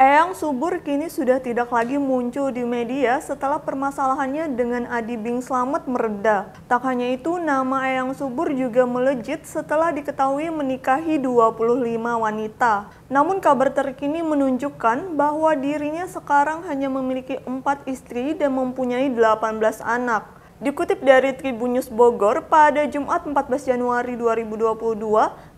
Eyang Subur kini sudah tidak lagi muncul di media setelah permasalahannya dengan Adi Bing Slamet mereda. Tak hanya itu, nama Eyang Subur juga melejit setelah diketahui menikahi 25 wanita. Namun kabar terkini menunjukkan bahwa dirinya sekarang hanya memiliki empat istri dan mempunyai 18 anak. Dikutip dari Tribun Bogor, pada Jumat 14 Januari 2022,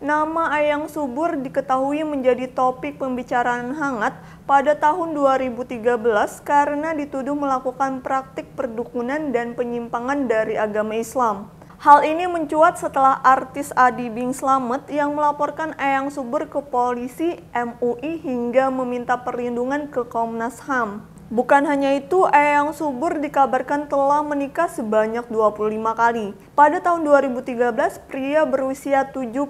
nama Ayang Subur diketahui menjadi topik pembicaraan hangat pada tahun 2013 karena dituduh melakukan praktik perdukunan dan penyimpangan dari agama Islam. Hal ini mencuat setelah artis Adi Bing Slamet yang melaporkan Ayang Subur ke polisi, MUI hingga meminta perlindungan ke Komnas HAM. Bukan hanya itu, Eyang Subur dikabarkan telah menikah sebanyak 25 kali. Pada tahun 2013, pria berusia 75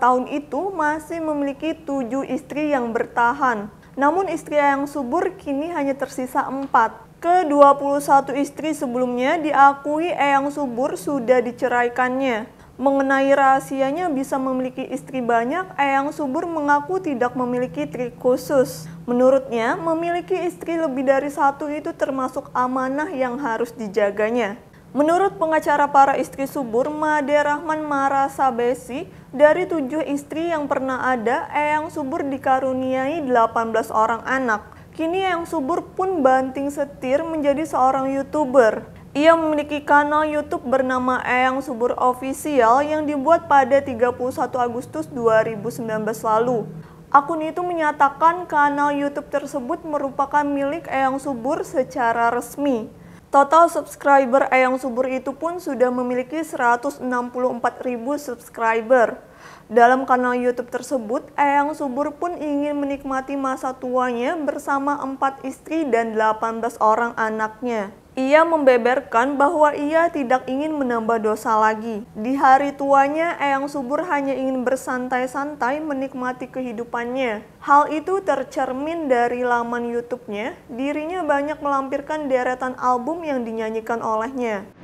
tahun itu masih memiliki tujuh istri yang bertahan. Namun istri Eyang Subur kini hanya tersisa empat. Ke-21 istri sebelumnya diakui Eyang Subur sudah diceraikannya. Mengenai rahasianya bisa memiliki istri banyak, Eyang Subur mengaku tidak memiliki trik khusus. Menurutnya, memiliki istri lebih dari satu itu termasuk amanah yang harus dijaganya. Menurut pengacara para istri Subur, Made Rahman Marasabesi, dari tujuh istri yang pernah ada, Eyang Subur dikaruniai 18 orang anak. Kini Eyang Subur pun banting setir menjadi seorang YouTuber. Ia memiliki kanal YouTube bernama Eyang Subur Official yang dibuat pada 31 Agustus 2019 lalu. Akun itu menyatakan kanal YouTube tersebut merupakan milik Eyang Subur secara resmi. Total subscriber Eyang Subur itu pun sudah memiliki 164.000 subscriber. Dalam kanal YouTube tersebut, Eyang Subur pun ingin menikmati masa tuanya bersama empat istri dan 18 orang anaknya. Ia membeberkan bahwa ia tidak ingin menambah dosa lagi. Di hari tuanya, Eyang Subur hanya ingin bersantai-santai menikmati kehidupannya. Hal itu tercermin dari laman YouTube-nya. Dirinya banyak melampirkan deretan album yang dinyanyikan olehnya.